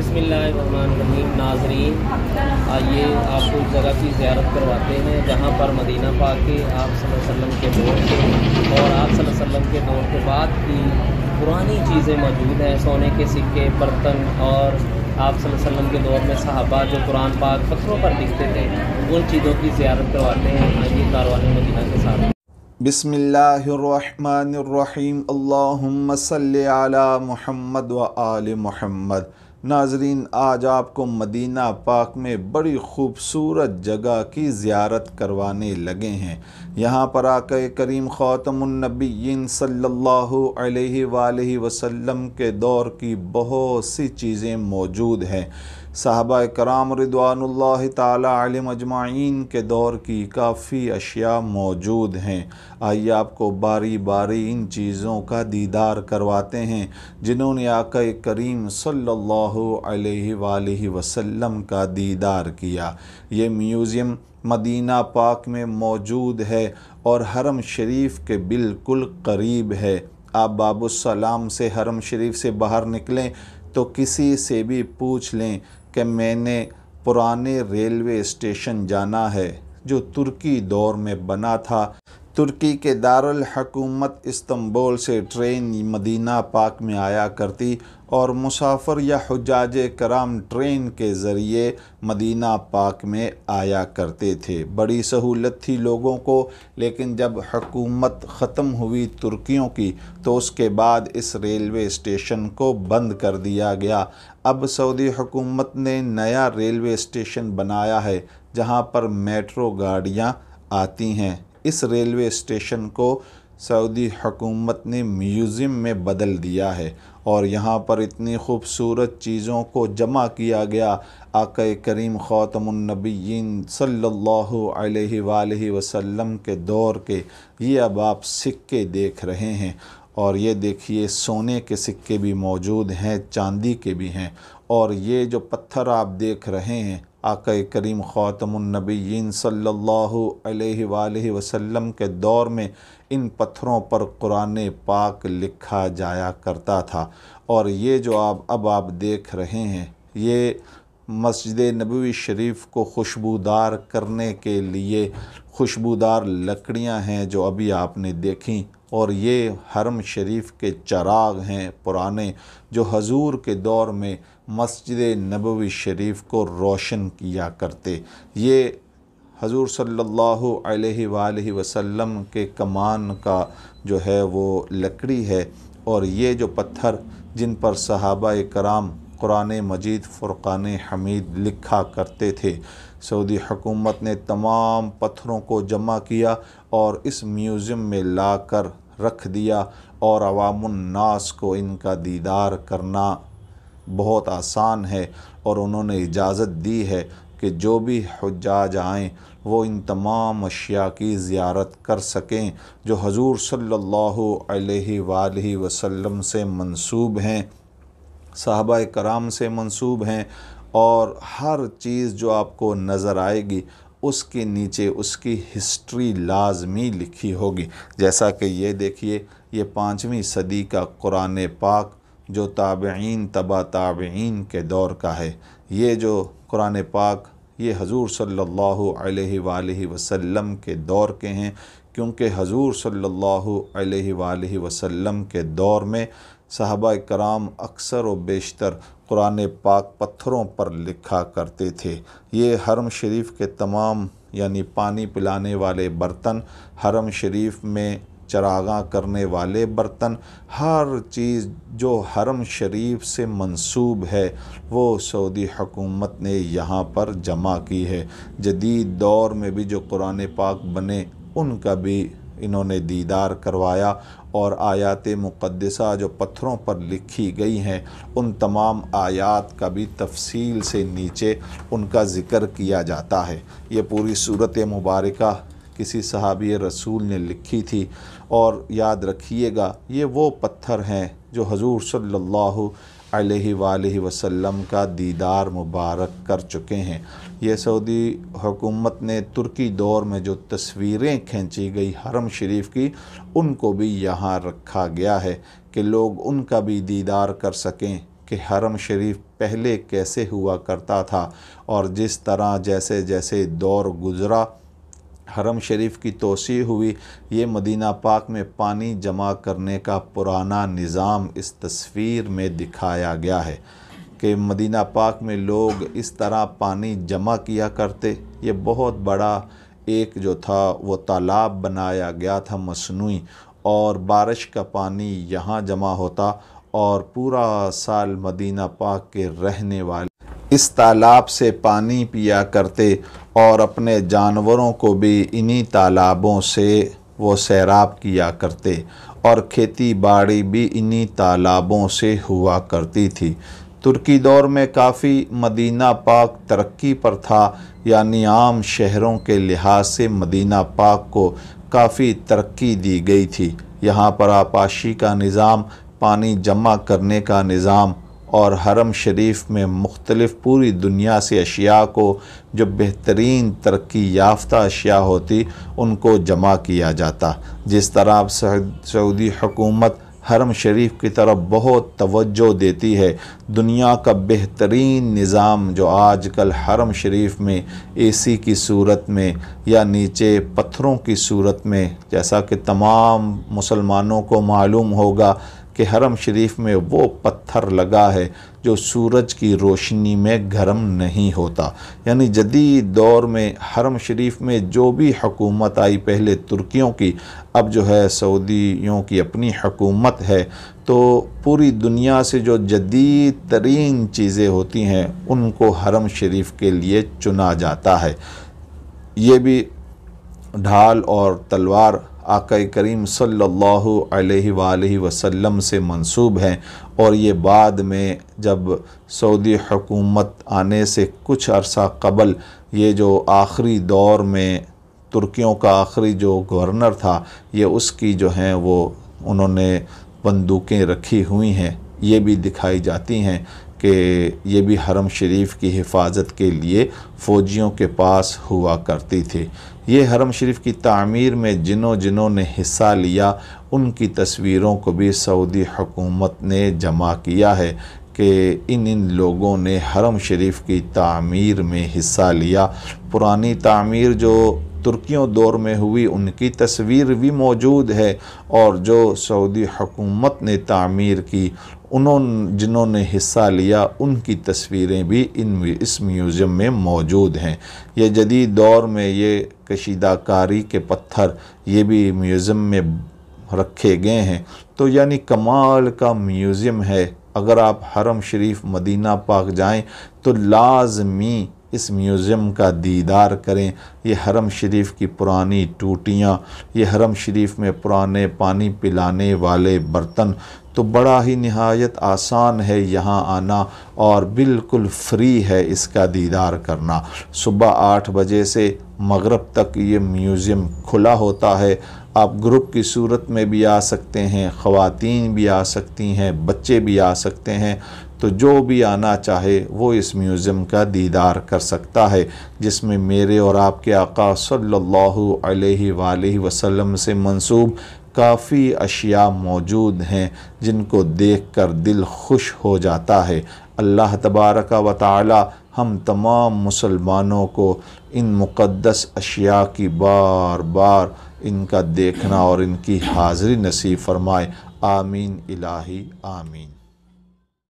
बिसमीम नाजरीन आइए आपको उस जगह की ज्यारत करवाते हैं जहाँ पर मदीना पा के आप वसल्लम के दौर से और आप वसल्लम के दौर के बाद की पुरानी चीज़ें मौजूद हैं सोने के सिक्के बर्तन और आप वसम के दौर में सहाबा जो कुरान पाक पत्थरों पर दिखते थे उन चीज़ों की ज्यारत करवाते हैं आइए कारवान मदीना के साथ बसमिल्लर अल्लाम महमद व आल महमद नाजरीन आज आपको मदीना पाक में बड़ी खूबसूरत जगह की ज़्यारत करवाने लगे हैं यहाँ पर आके करीम ख़ातमनबीन सल्लल्लाहु अलैहि वसल्लम के दौर की बहुत सी चीज़ें मौजूद हैं साहबा कराम रिदवान तलम अजमाइन के दौर की काफ़ी अशिया मौजूद हैं आइए आपको बारी बारी इन चीज़ों का दीदार करवाते हैं जिन्होंने आका करीम सल्ला वसम का दीदार किया ये म्यूज़ियम मदीना पाक में मौजूद है और हरम शरीफ के बिल्कुल करीब है आप सलाम से हरम शरीफ से बाहर निकलें तो किसी से भी पूछ लें कि मैंने पुराने रेलवे स्टेशन जाना है जो तुर्की दौर में बना था तुर्की के दारुल हकूमत इस्तंबोल से ट्रेन मदीना पाक में आया करती और मुसाफर या हजाज कराम ट्रेन के ज़रिए मदीना पाक में आया करते थे बड़ी सहूलत थी लोगों को लेकिन जब हकूमत ख़त्म हुई तुर्कियों की तो उसके बाद इस रेलवे स्टेशन को बंद कर दिया गया अब सऊदी हकूमत ने नया रेलवे स्टेशन बनाया है जहाँ पर मेट्रो गाड़ियाँ आती हैं इस रेलवे स्टेशन को सऊदी हुकूमत ने म्यूज़ियम में बदल दिया है और यहाँ पर इतनी खूबसूरत चीज़ों को जमा किया गया आकए करीम खौतमनबीन सल्लल्लाहु अलैहि वसल्लम के दौर के ये अब आप सिक्के देख रहे हैं और ये देखिए सोने के सिक्के भी मौजूद हैं चांदी के भी हैं और ये जो पत्थर आप देख रहे हैं आका करीम ख़ातमनबीन सल्लल्लाहु अलैहि वसल्लम के दौर में इन पत्थरों पर कुरान पाक लिखा जाया करता था और ये जो आप अब आप देख रहे हैं ये मस्जिद नबी शरीफ को खुशबूदार करने के लिए खुशबूदार लकड़ियां हैं जो अभी आपने देखी और ये हरम शरीफ के चराग हैं पुराने जो हजूर के दौर में मस्जिद नबवी शरीफ को रोशन किया करते ये हजूर सल्लल्लाहु अलैहि सल्ला वसल्लम के कमान का जो है वो लकड़ी है और ये जो पत्थर जिन पर सहाबा कराम कुरान मजीद फ़ुरान हमीद लिखा करते थे सऊदी हुकूमत ने तमाम पत्थरों को जमा किया और इस म्यूज़ियम में लाकर रख दिया और अवामनास को इनका दीदार करना बहुत आसान है और उन्होंने इजाज़त दी है कि जो भी हजाज आएँ वो इन तमाम अशिया की ज़्यारत कर सकें जो हजूर सल्ला वसलम से मनसूब हैं साहबा कराम से मंसूब हैं और हर चीज़ जो आपको नज़र आएगी उसके नीचे उसकी हिस्ट्री लाजमी लिखी होगी जैसा कि ये देखिए ये पाँचवीं सदी का कुरान पाक जो ताबीन तबा ताबीन के दौर का है ये जो कुरान पाक ये हजूर सल्लल्लाहु अलैहि वसल्लम के दौर के हैं क्योंकि हजूर सल्ला वसम के दौर में साहबा कराम अक्सर व बेशतर कुरान पाक पत्थरों पर लिखा करते थे ये हरम शरीफ के तमाम यानी पानी पिलाने वाले बर्तन हरम शरीफ में चरागा करने वाले बर्तन हर चीज़ जो हरम शरीफ से मंसूब है वो सऊदी हकूमत ने यहाँ पर जमा की है जदीद दौर में भी जो कुरान पाक बने उनका भी इन्होंने दीदार करवाया और आयात मुक़दसा जो पत्थरों पर लिखी गई हैं उन तमाम आयात का भी तफसील से नीचे उनका ज़िक्र किया जाता है ये पूरी सूरत मुबारक किसी सहाबी रसूल ने लिखी थी और याद रखिएगा ये वो पत्थर हैं जो हजूर सल्लल्लाहु वसल्लम का दीदार मुबारक कर चुके हैं यह सऊदी हुकूमत ने तुर्की दौर में जो तस्वीरें खींची गई हरम शरीफ की उनको भी यहाँ रखा गया है कि लोग उनका भी दीदार कर सकें कि हरम शरीफ पहले कैसे हुआ करता था और जिस तरह जैसे जैसे दौर गुज़रा हरम शरीफ की तोसी हुई ये मदीना पाक में पानी जमा करने का पुराना निज़ाम इस तस्वीर में दिखाया गया है कि मदीना पाक में लोग इस तरह पानी जमा किया करते ये बहुत बड़ा एक जो था वो तालाब बनाया गया था मसनू और बारिश का पानी यहाँ जमा होता और पूरा साल मदीना पाक के रहने वाले इस तालाब से पानी पिया करते और अपने जानवरों को भी इन्हीं तालाबों से वो सैराब किया करते और खेती बाड़ी भी इन्हीं तालाबों से हुआ करती थी तुर्की दौर में काफ़ी मदीना पाक तरक्की पर था यानी आम शहरों के लिहाज से मदीना पाक को काफ़ी तरक्की दी गई थी यहाँ पर आपाशी का निज़ाम पानी जमा करने का निज़ाम और हरम शरीफ में मुख्तलफ़ पूरी दुनिया से अशिया को जो बेहतरीन तरक्की याफ्ता अशिया होती उनको जमा किया जाता जिस तरह अब सऊदी हुकूमत हरम शरीफ की तरफ बहुत तवज्जो देती है दुनिया का बेहतरीन निज़ाम जो आज कल हरम शरीफ में एसी की सूरत में या नीचे पत्थरों की सूरत में जैसा कि तमाम मुसलमानों को मालूम होगा कि हरम शरीफ में वो पत्थर लगा है जो सूरज की रोशनी में गर्म नहीं होता यानी जदीद दौर में हरम शरीफ में जो भी हकूमत आई पहले तुर्कियों की अब जो है सऊदियों की अपनी हकूमत है तो पूरी दुनिया से जो जदीद तरीन चीज़ें होती हैं उनको हरम शरीफ के लिए चुना जाता है ये भी ढाल और तलवार आका करीम सल्लल्लाहु अलैहि वसल्लम से मंसूब हैं और ये बाद में जब सऊदी हुकूमत आने से कुछ अरसा कबल ये जो आखिरी दौर में तुर्कियों का आखिरी जो गवर्नर था ये उसकी जो हैं वो उन्होंने बंदूकें रखी हुई हैं ये भी दिखाई जाती हैं कि ये भी हरम शरीफ की हिफाजत के लिए फ़ौजियों के पास हुआ करती थी ये हरम शरीफ की तामीर में जिनों जिनों ने हिस्सा लिया उनकी तस्वीरों को भी सऊदी हुकूमत ने जमा किया है कि इन इन लोगों ने हरम शरीफ की तामीर में हिस्सा लिया पुरानी तामीर जो तुर्कियों दौर में हुई उनकी तस्वीर भी मौजूद है और जो सऊदी हुकूमत ने तामीर की उन्होंने जिन्होंने हिस्सा लिया उनकी तस्वीरें भी इन इस म्यूज़ियम में मौजूद हैं ये जदीद दौर में ये कशीदाकारी के पत्थर ये भी म्यूज़ियम में रखे गए हैं तो यानी कमाल का म्यूज़ियम है अगर आप हरम शरीफ मदीना पाक जाएं तो लाजमी इस म्यूज़ियम का दीदार करें ये हरम शरीफ की पुरानी टूटियाँ ये हरम शरीफ में पुराने पानी पिलाने वाले बर्तन तो बड़ा ही नहायत आसान है यहाँ आना और बिल्कुल फ्री है इसका दीदार करना सुबह आठ बजे से मगरब तक ये म्यूज़ियम खुला होता है आप ग्रुप की सूरत में भी आ सकते हैं ख़वातीन भी आ सकती हैं बच्चे भी आ सकते हैं तो जो भी आना चाहे वो इस म्यूज़ियम का दीदार कर सकता है जिसमें मेरे और आपके आका सल्लल्लाहु अलैहि वालैहि वसल्लम से मंसूब काफ़ी अशिया मौजूद हैं जिनको देखकर दिल खुश हो जाता है अल्लाह तबारक व ताली हम तमाम मुसलमानों को इन मुक़दस अशिया की बार बार इनका देखना और इनकी हाज़री नसीब फरमाए आमीन इलाही आमीन